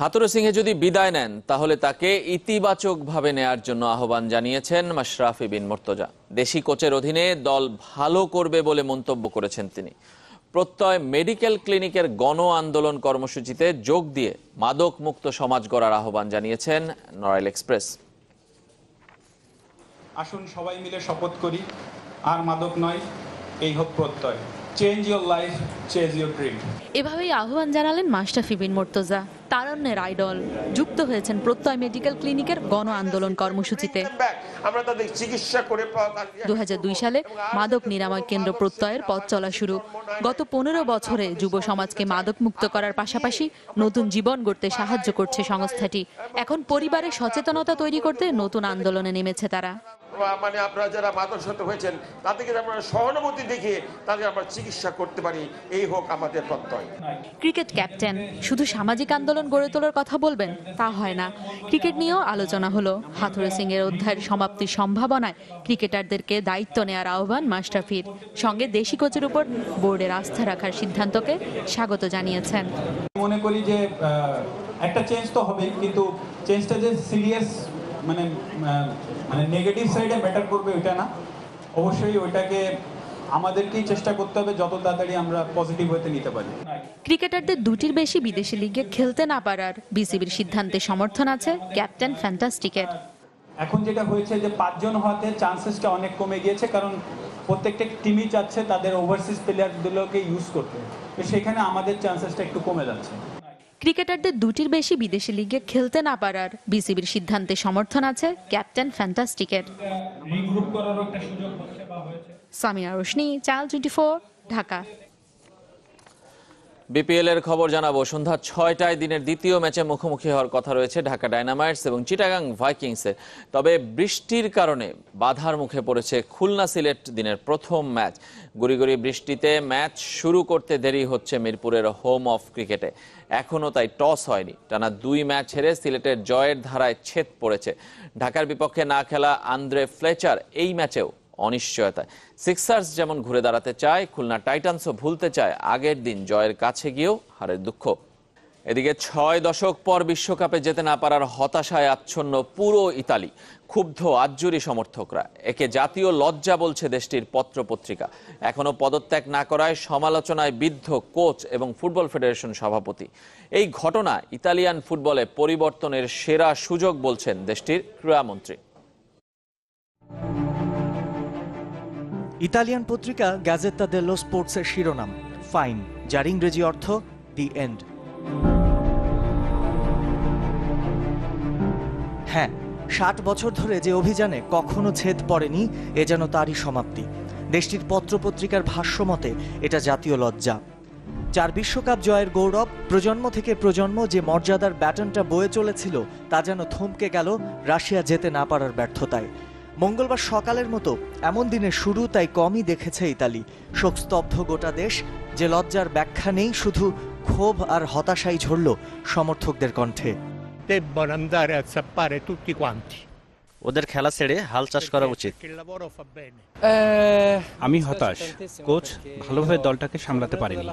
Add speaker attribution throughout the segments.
Speaker 1: হাতুরে সিংহে যদি বিদায় নেন তাহলে তাকে ইতিবাচকভাবে নেয়ার জন্য আহ্বান জানিয়েছেন মাশরাফি বিন মর্তজা দেশি কোচের অধীনে দল ভালো করবে বলে মন্তব্য করেছেন তিনি প্রত্যয় মেডিকেল ক্লিনিকের গণ আন্দোলন কর্মসূচিতে যোগ দিয়ে মাদক মুক্ত সমাজ গড়ার আহ্বান জানিয়েছেন নরাইল এক্সপ্রেস আসুন সবাই মিলে শপথ করি আর মাদক নয় এই হোক প্রত্যয় change your life change your dream
Speaker 2: এভাবেই আহ্বান জানালেন মাস্টার বিন মোর্তজা তারান্যের আইডল যুক্ত হয়েছেন প্রত্যয় মেডিকেল ক্লিনিকের গণ আন্দোলন কর্মসূচিতে দু সালে মাদক নিরাময় কেন্দ্র প্রত্যয়ের পথ চলা শুরু গত পনেরো বছরে যুব সমাজকে মাদক মুক্ত করার পাশাপাশি নতুন জীবন গড়তে সাহায্য করছে সংস্থাটি এখন পরিবারে সচেতনতা তৈরি করতে নতুন আন্দোলনে নেমেছে তারা
Speaker 1: মানে আপনারা যারা মাদকসত হয়েছেন তাদেরকে আমরা সহানুভূতি দেখিয়ে তাদের আমরা চিকিৎসা করতে পারি এই হোক আমাদের প্রত্যয়
Speaker 2: ক্রিকেট ক্যাপ্টেন শুধু সামাজিক আন্দোলন গড়ে তোলার কথা বলবেন তা হয় না ক্রিকেট নিয়েও আলোচনা হলো হাথুরে সিং এর অধ্যায়ের সমাপ্তির সম্ভাবনায় ক্রিকেটারদেরকে দায়িত্ব নেওয়ার আহ্বান মাস্টাফির সঙ্গে দেশি কোচের উপর বোর্ডের আস্থা রাখার সিদ্ধান্তকে স্বাগত জানিয়েছেন
Speaker 1: মনে করি যে একটা চেঞ্জ তো হবে কিন্তু চেঞ্জটা যে সিরিয়াস মানে মানে নেগেটিভ সাইডে ম্যাটার করবে ওইটা না অবশ্যই ওইটাকে আমাদেরকেই চেষ্টা করতে হবে যত তাড়াতাড়ি আমরা পজিটিভ হতে নিতে পারি
Speaker 2: ক্রিকেটারদের দুটির বেশি বিদেশি লিগে খেলতে না পারার বিসিবির সিদ্ধান্তে সমর্থন আছে ক্যাপ্টেন ফ্যান্টাস্টিকের
Speaker 1: এখন যেটা হয়েছে যে পাঁচজন হওয়াতে চান্সেসটা অনেক কমে গিয়েছে কারণ প্রত্যেকটা টিমই চাচ্ছে তাদের ওভারসিজ প্লেয়ারগুলোকে ইউজ করতে তো সেখানে আমাদের চান্সেসটা একটু কমে যাচ্ছে
Speaker 2: ক্রিকেটারদের দুটির বেশি বিদেশি লিগে খেলতে না পারার বিসিবির সিদ্ধান্তে সমর্থন আছে ক্যাপ্টেন ফ্যান্টাস্টিকের Samia Roshni channel twenty Dhaka
Speaker 1: BPL এর খবর জানাবো সন্ধ্যা ছয়টায় দিনের দ্বিতীয় ম্যাচে মুখোমুখি হওয়ার কথা রয়েছে ঢাকা ডায়নামাইটস এবং চিটাগাং ভাইকিংসের তবে বৃষ্টির কারণে বাধার মুখে পড়েছে খুলনা সিলেট দিনের প্রথম ম্যাচ গুড়িগুড়ি বৃষ্টিতে ম্যাচ শুরু করতে দেরি হচ্ছে মিরপুরের হোম অফ ক্রিকেটে এখনও তাই টস হয়নি টানা দুই ম্যাচ হেরে সিলেটের জয়ের ধারায় ছেদ পড়েছে ঢাকার বিপক্ষে না খেলা আন্দ্রে ফ্লেচার এই ম্যাচেও অনিশ্চয়তায় সিক্সার্স যেমন ঘুরে দাঁড়াতে চায় খুলনা টাইটানসও ভুলতে চায় আগের দিন জয়ের কাছে গিয়েও হারের দুঃখ এদিকে ছয় দশক পর বিশ্বকাপে যেতে না পারার হতাশায় আচ্ছন্ন পুরো ইতালি ক্ষুব্ধ আজ্জুরি সমর্থকরা একে জাতীয় লজ্জা বলছে দেশটির পত্রপত্রিকা এখনও পদত্যাগ না করায় সমালোচনায় বিদ্ধ কোচ এবং ফুটবল ফেডারেশন সভাপতি এই ঘটনা ইতালিয়ান ফুটবলে পরিবর্তনের সেরা সুযোগ বলছেন দেশটির ক্রীড়ামন্ত্রী
Speaker 3: ইতালিয়ান পত্রিকা গ্যাজেতা দেলো স্পোর্টসের শিরোনাম ফাইন যার ইংরেজি অর্থ দি এন্ড হ্যাঁ ষাট বছর ধরে যে অভিযানে কখনো ছেদ পড়েনি এ যেন তারই সমাপ্তি দেশটির পত্রপত্রিকার ভাষ্যমতে এটা জাতীয় লজ্জা চার বিশ্বকাপ জয়ের গৌরব প্রজন্ম থেকে প্রজন্ম যে মর্যাদার ব্যাটনটা বয়ে চলেছিল তা যেন থমকে গেল রাশিয়া যেতে না পারার ব্যর্থতায় মঙ্গলবার সকালের মতো এমন দিনে শুরু তাই কমই দেখেছে ইতালি শোকস্তব্ধ গোটা দেশ যে লজ্জার ব্যাখ্যা নেই শুধু ক্ষোভ আর হতাশাই ঝরল সমর্থকদের কণ্ঠে ওদের খেলা ছেড়ে হাল চাষ করা উচিত আমি হতাশ কোচ
Speaker 4: ভালোভাবে দলটাকে সামলাতে পারেনি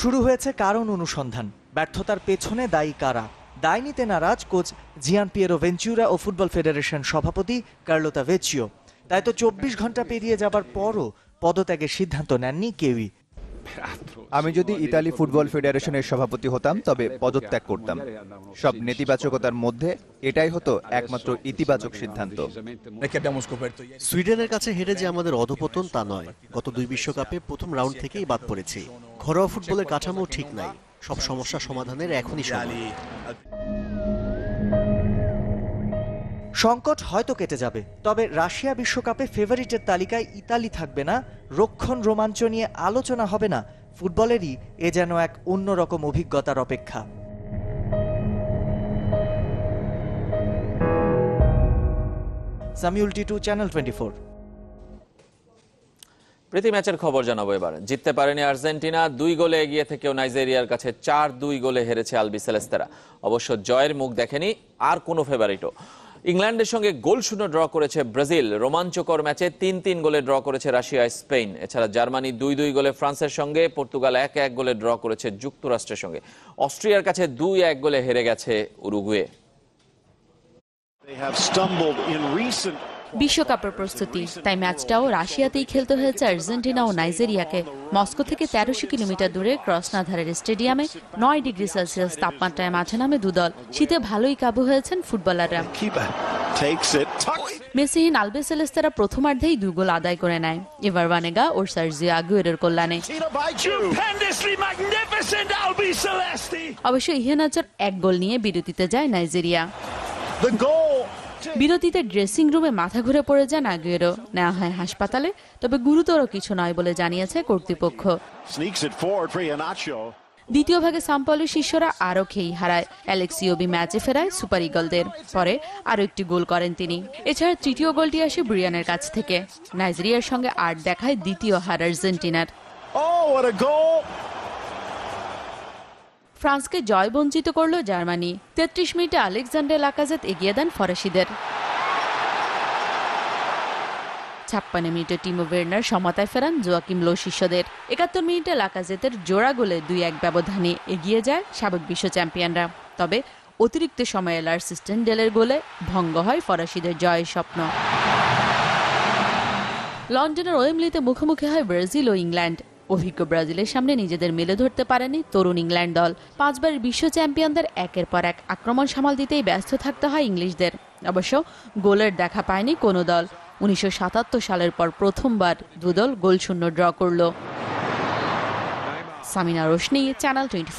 Speaker 3: শুরু হয়েছে কারণ অনুসন্ধান ব্যর্থতার পেছনে দায়ী কারা দায় নিতে নারাজ কোচ জিয়ান পিয়েরো ভেঞ্চুরা ও ফুটবল ফেডারেশন সভাপতি কার্লোতা ভেচিও তাই তো চব্বিশ ঘন্টা পেরিয়ে যাবার পরও পদত্যাগের সিদ্ধান্ত নেননি কেউই আমি যদি ইতালি ফুটবল ফেডারেশনের সভাপতি
Speaker 4: হতাম তবে পদত্যাগ করতাম সব নেতিবাচকতার মধ্যে এটাই হতো একমাত্র
Speaker 3: ইতিবাচক সিদ্ধান্ত সুইডেনের কাছে হেরে যে আমাদের অধপতন তা নয় গত দুই বিশ্বকাপে প্রথম রাউন্ড থেকেই বাদ পড়েছি ঘরোয়া ফুটবলের কাঠামো ঠিক নাই সব সমস্যা সমাধানের এখনই সংকট হয়তো কেটে যাবে তবে রাশিয়া বিশ্বকাপে ফেভারিটের তালিকায় ইতালি থাকবে না রক্ষণ রোমাঞ্চ নিয়ে আলোচনা হবে না ফুটবলেরই এ যেন এক অন্যরকম অভিজ্ঞতার অপেক্ষা সামিউল টিটু চ্যানেল টোয়েন্টি
Speaker 1: প্রীতি ম্যাচের খবর জানাবো এবার জিততে পারেনি আর্জেন্টিনা দুই গোলে এগিয়ে থেকেও নাইজেরিয়ার কাছে চার দুই গোলে হেরেছে আলবি সেলেস্তারা অবশ্য জয়ের মুখ দেখেনি আর কোনো ফেভারিটও ইংল্যান্ডের সঙ্গে গোল শূন্য ড্র করেছে ব্রাজিল রোমাঞ্চকর ম্যাচে তিন তিন গোলে ড্র করেছে রাশিয়া স্পেন এছাড়া জার্মানি দুই দুই গোলে ফ্রান্সের সঙ্গে পর্তুগাল এক এক গোলে ড্র করেছে যুক্তরাষ্ট্রের সঙ্গে অস্ট্রিয়ার কাছে দুই এক গোলে হেরে গেছে Uruguay They have stumbled in recent
Speaker 2: বিশ্বকাপের প্রস্তুতি তাই ম্যাচটাও রাশিয়াতেই খেলতে হয়েছে আর্জেন্টিনা ও নাইজেরিয়াকে মস্কো থেকে তেরোশো কিলোমিটার দূরে ক্রসনাধারের স্টেডিয়ামে নয় ডিগ্রি সেলসিয়াস তাপমাত্রায় মাঠে নামে দুদল শীতে ভালোই কাবু হয়েছেন ফুটবলাররা মেসিহীন আলবে সেলেস্তারা প্রথমার্ধেই দুই গোল আদায় করে নেয় এবার ওয়ানেগা ওর সার্জি আগুয়েরোর কল্যাণে অবশ্য ইহেনাচর এক গোল নিয়ে বিরতিতে যায় নাইজেরিয়া বিরতিতে ড্রেসিং রুমে মাথা ঘুরে পড়ে যান আগুয়েরো নেওয়া হয় হাসপাতালে তবে গুরুতর কিছু নয় বলে জানিয়েছে কর্তৃপক্ষ দ্বিতীয় ভাগে সাম্পলের শিষ্যরা আরও খেই হারায় অ্যালেক্সিওবি ম্যাচে ফেরায় সুপার ইগলদের পরে আরও একটি গোল করেন তিনি এছাড়া তৃতীয় গোলটি আসে ব্রিয়ানের কাছ থেকে নাইজেরিয়ার সঙ্গে আট দেখায় দ্বিতীয় হার আর্জেন্টিনার oh, ফ্রান্সকে জয় বঞ্চিত করল জার্মানি তেত্রিশ মিনিটে আলেকজান্ডার লাকাজেত এগিয়ে দেন ফরাসিদের ছাপ্পান্ন মিনিটে টিমো ওয়ের্নার সমতায় ফেরান জোয়াকিম লো শিষ্যদের একাত্তর মিনিটে লাকাজেতের জোড়া গোলে দুই এক ব্যবধানে এগিয়ে যায় সাবেক বিশ্ব চ্যাম্পিয়নরা তবে অতিরিক্ত সময়ে লার্স স্টেন্ডেলের গোলে ভঙ্গ হয় ফরাসিদের জয়ের স্বপ্ন লন্ডনের ওয়েমলিতে মুখোমুখি হয় ব্রাজিল ও ইংল্যান্ড অভিজ্ঞ ব্রাজিলের সামনে নিজেদের মেলে ধরতে পারেনি তরুণ ইংল্যান্ড দল পাঁচবার বিশ্ব চ্যাম্পিয়নদের একের পর এক আক্রমণ সামাল দিতেই ব্যস্ত থাকতে হয় ইংলিশদের অবশ্য গোলের দেখা পায়নি কোনো দল উনিশশো সালের পর প্রথমবার দুদল গোলশূন্য ড্র করল সামিনা রোশনি চ্যানেল টোয়েন্টি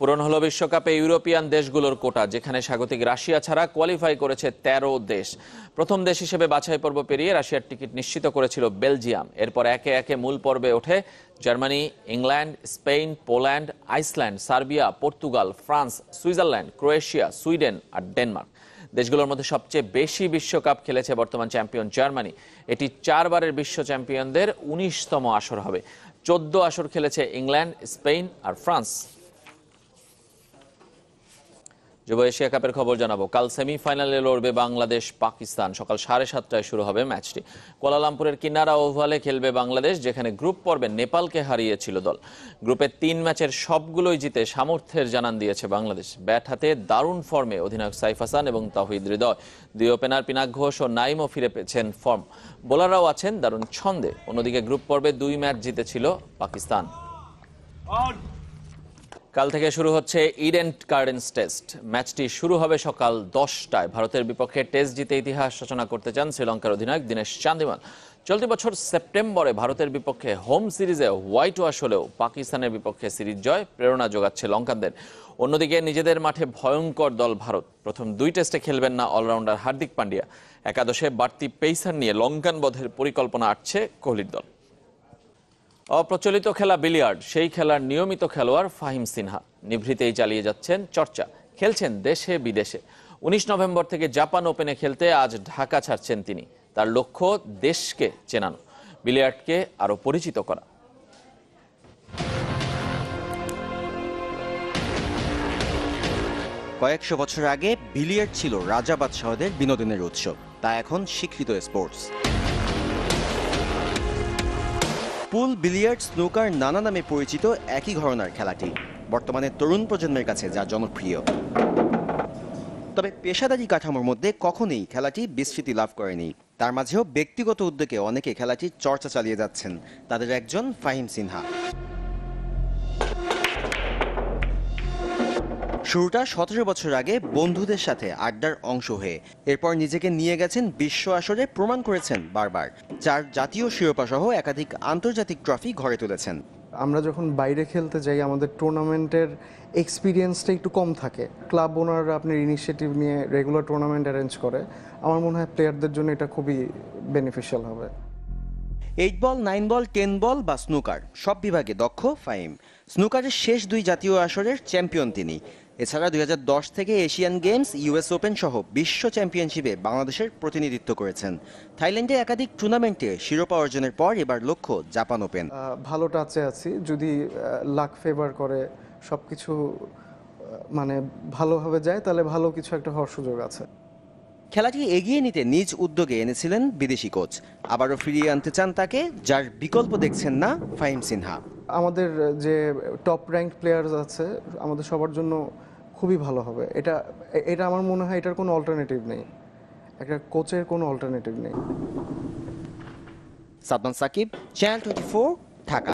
Speaker 1: পূরণ হলো বিশ্বকাপে ইউরোপিয়ান দেশগুলোর কোটা যেখানে স্বাগতিক রাশিয়া ছাড়া কোয়ালিফাই করেছে ১৩ দেশ প্রথম দেশ হিসেবে বাছাই পর্ব পেরিয়ে রাশিয়ার টিকিট নিশ্চিত করেছিল বেলজিয়াম এরপর একে একে মূল পর্বে ওঠে Germany England Spain Poland Iceland Serbia Portugal France Switzerland Croatia Sweden আর ডেনমার্ক দেশগুলোর মধ্যে সবচেয়ে বেশি বিশ্বকাপ খেলেছে বর্তমান চ্যাম্পিয়ন জার্মানি এটি চারবারের বিশ্ব চ্যাম্পিয়নদের উনিশতম আসর হবে চোদ্দ আসর খেলেছে ইংল্যান্ড স্পেন আর ফ্রান্স যুব এশিয়া কাপের খবর জানাবো কাল সেমিফাইনালে লড়বে বাংলাদেশ পাকিস্তান সকাল সাড়ে সাতটায় শুরু হবে ম্যাচটি কোয়ালালামপুরের কিনারা ওভালে খেলবে বাংলাদেশ যেখানে গ্রুপ পর্বে নেপালকে হারিয়েছিল দল গ্রুপে তিন ম্যাচের সবগুলোই জিতে সামর্থ্যের জানান দিয়েছে বাংলাদেশ ব্যাট হাতে দারুণ ফর্মে অধিনায়ক সাইফ হাসান এবং তাহিদ হৃদয় দুই ওপেনার পিনাক ঘোষ ও নাইমও ফিরে পেয়েছেন ফর্ম বোলাররাও আছেন দারুণ ছন্দে অন্যদিকে গ্রুপ পর্বে দুই ম্যাচ জিতেছিল পাকিস্তান কাল থেকে শুরু হচ্ছে ইডেন্ট গার্ডেন্স টেস্ট ম্যাচটি শুরু হবে সকাল দশটায় ভারতের বিপক্ষে টেস্ট জিতে ইতিহাস রচনা করতে চান শ্রীলঙ্কার অধিনায়ক দীনেশ চান্দিমান চলতি বছর সেপ্টেম্বরে ভারতের বিপক্ষে হোম সিরিজে হোয়াইট ওয়াশ হলেও পাকিস্তানের বিপক্ষে সিরিজ জয় প্রেরণা যোগাচ্ছে লঙ্কানদের অন্যদিকে নিজেদের মাঠে ভয়ঙ্কর দল ভারত প্রথম দুই টেস্টে খেলবেন না অলরাউন্ডার হার্দিক পান্ডিয়া একাদশে বাড়তি পেইসার নিয়ে লঙ্কান বধের পরিকল্পনা আটছে কোহলির দল অপ্রচলিত খেলা বিলিয়ার্ড সেই খেলার নিয়মিত খেলোয়াড় ফাহিম সিনহা নিভৃতেই চালিয়ে যাচ্ছেন চর্চা খেলছেন দেশে বিদেশে উনিশ নভেম্বর থেকে জাপান ওপেনে খেলতে আজ ঢাকা ছাড়ছেন তিনি তার লক্ষ্য দেশকে চেনানো বিলিয়ার্ডকে আরও পরিচিত করা
Speaker 4: কয়েকশো বছর আগে বিলিয়ার্ড ছিল রাজাবাদ শহরের বিনোদনের উৎসব তা এখন স্বীকৃত স্পোর্টস পুল বিলিয়ার্ড স্নুকার নানা নামে পরিচিত একই ঘরনার খেলাটি বর্তমানে তরুণ প্রজন্মের কাছে যা জনপ্রিয় তবে পেশাদারি কাঠামোর মধ্যে কখনোই খেলাটি বিস্তৃতি লাভ করেনি তার মাঝেও ব্যক্তিগত উদ্যোগে অনেকে খেলাটি চর্চা চালিয়ে যাচ্ছেন তাদের একজন ফাহিম সিনহা শুরুটা সতেরো বছর আগে বন্ধুদের সাথে আড্ডার অংশ হয়ে এরপর নিজেকে নিয়ে গেছেন বিশ্ব আসরে প্রমাণ করেছেন বারবার চার জাতীয় শিরোপা সহ একাধিক আন্তর্জাতিক ট্রফি ঘরে তুলেছেন আমরা যখন বাইরে খেলতে যাই আমাদের টুর্নামেন্টের এক্সপিরিয়েন্সটা একটু কম থাকে ক্লাব ওনাররা আপনার ইনিশিয়েটিভ নিয়ে রেগুলার টুর্নামেন্ট অ্যারেঞ্জ করে আমার মনে হয় প্লেয়ারদের জন্য এটা খুবই বেনিফিশিয়াল হবে eight ball nine ball ten ball বা স্নুকার সব বিভাগে দক্ষ ফাইম স্নুকারের শেষ দুই জাতীয় আসরের চ্যাম্পিয়ন তিনি এছাড়া দুই থেকে এশিয়ান গেমস ইউএস ওপেন সহ বিশ্ব চ্যাম্পিয়নশিপে বাংলাদেশের প্রতিনিধিত্ব করেছেন থাইল্যান্ডে একাধিক টুর্নামেন্টে শিরোপা অর্জনের পর এবার লক্ষ্য জাপান ওপেন ভালো টাচে আছি যদি লাক ফেভার করে সব কিছু মানে ভালোভাবে যায় তাহলে ভালো কিছু একটা হওয়ার সুযোগ আছে খেলাটি এগিয়ে নিতে নিজ উদ্যোগে এনেছিলেন বিদেশি কোচ আবারও ফিরিয়ে আনতে চান তাকে যার বিকল্প দেখছেন না ফাহিম সিনহা আমাদের যে টপ র্যাঙ্ক প্লেয়ার আছে আমাদের সবার জন্য খুবই ভালো হবে এটা এটা আমার মনে হয় এটার কোনো অল্টারনেটিভ নেই একটা কোচের কোনো অল্টারনেটিভ নেই
Speaker 3: সাদমান সাকিব চ্যানেল টোয়েন্টি ঢাকা